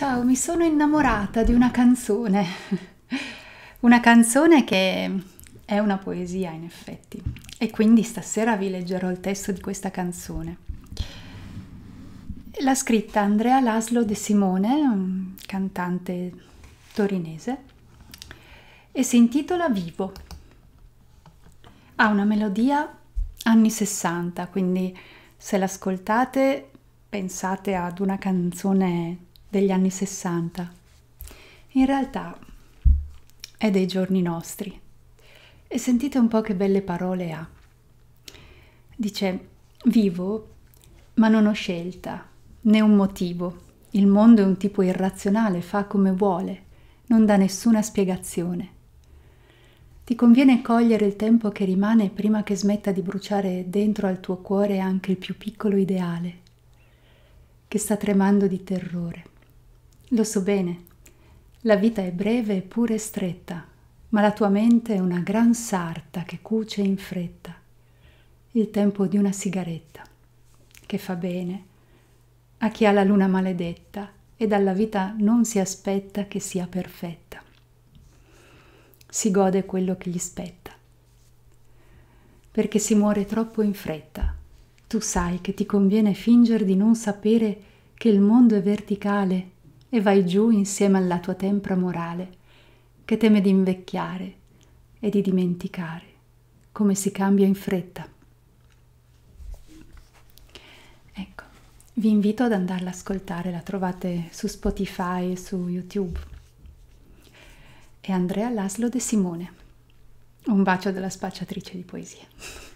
Ciao, mi sono innamorata di una canzone, una canzone che è una poesia in effetti e quindi stasera vi leggerò il testo di questa canzone. L'ha scritta Andrea Laslo De Simone, un cantante torinese, e si intitola Vivo. Ha una melodia anni 60, quindi se l'ascoltate pensate ad una canzone degli anni 60 in realtà è dei giorni nostri e sentite un po' che belle parole ha dice vivo ma non ho scelta né un motivo il mondo è un tipo irrazionale fa come vuole non dà nessuna spiegazione ti conviene cogliere il tempo che rimane prima che smetta di bruciare dentro al tuo cuore anche il più piccolo ideale che sta tremando di terrore lo so bene, la vita è breve eppure stretta, ma la tua mente è una gran sarta che cuce in fretta. Il tempo di una sigaretta, che fa bene a chi ha la luna maledetta e dalla vita non si aspetta che sia perfetta. Si gode quello che gli spetta, perché si muore troppo in fretta. Tu sai che ti conviene fingere di non sapere che il mondo è verticale e vai giù insieme alla tua tempra morale, che teme di invecchiare e di dimenticare come si cambia in fretta. Ecco, vi invito ad andarla a ascoltare, la trovate su Spotify e su YouTube. È Andrea Laslo De Simone. Un bacio della spacciatrice di poesie.